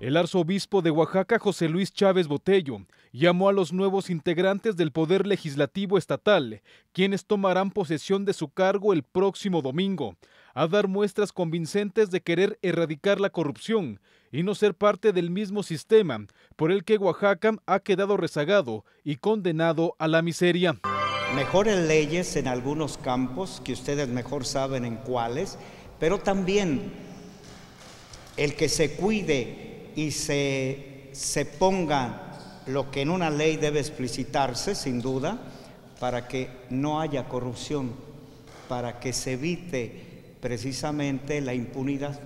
El arzobispo de Oaxaca, José Luis Chávez Botello, llamó a los nuevos integrantes del Poder Legislativo Estatal, quienes tomarán posesión de su cargo el próximo domingo, a dar muestras convincentes de querer erradicar la corrupción y no ser parte del mismo sistema por el que Oaxaca ha quedado rezagado y condenado a la miseria. Mejores leyes en algunos campos, que ustedes mejor saben en cuáles, pero también el que se cuide y se, ponga lo que en una ley debe explicitarse, sin duda, para que no haya corrupción, para que se evite precisamente la impunidad.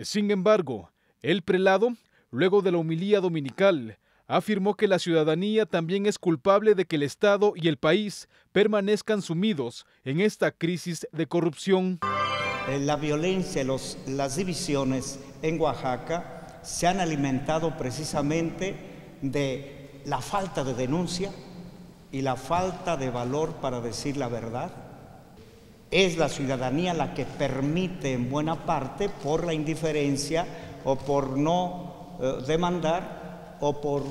Sin embargo, el prelado, luego de la humilía dominical, afirmó que la ciudadanía también es culpable de que el Estado y el país permanezcan sumidos en esta crisis de corrupción. Eh, la violencia, los, las divisiones en Oaxaca se han alimentado precisamente de la falta de denuncia y la falta de valor para decir la verdad. Es la ciudadanía la que permite en buena parte por la indiferencia o por no eh, demandar o por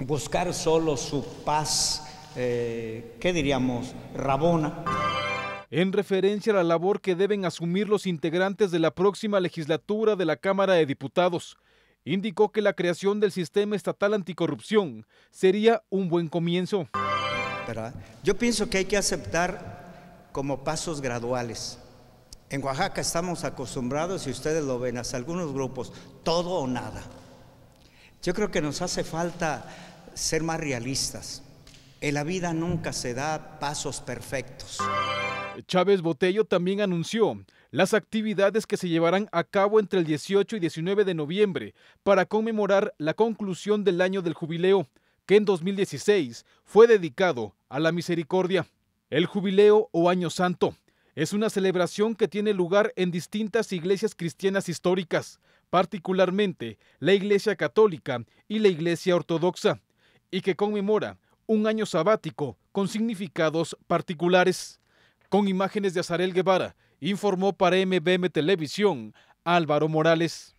buscar solo su paz, eh, ¿qué diríamos?, rabona en referencia a la labor que deben asumir los integrantes de la próxima legislatura de la Cámara de Diputados. Indicó que la creación del sistema estatal anticorrupción sería un buen comienzo. Yo pienso que hay que aceptar como pasos graduales. En Oaxaca estamos acostumbrados, y ustedes lo ven, a algunos grupos, todo o nada. Yo creo que nos hace falta ser más realistas. En la vida nunca se da pasos perfectos. Chávez Botello también anunció las actividades que se llevarán a cabo entre el 18 y 19 de noviembre para conmemorar la conclusión del año del jubileo, que en 2016 fue dedicado a la misericordia. El jubileo o año santo es una celebración que tiene lugar en distintas iglesias cristianas históricas, particularmente la Iglesia Católica y la Iglesia Ortodoxa, y que conmemora un año sabático con significados particulares. Con imágenes de Azarel Guevara, informó para MBM Televisión Álvaro Morales.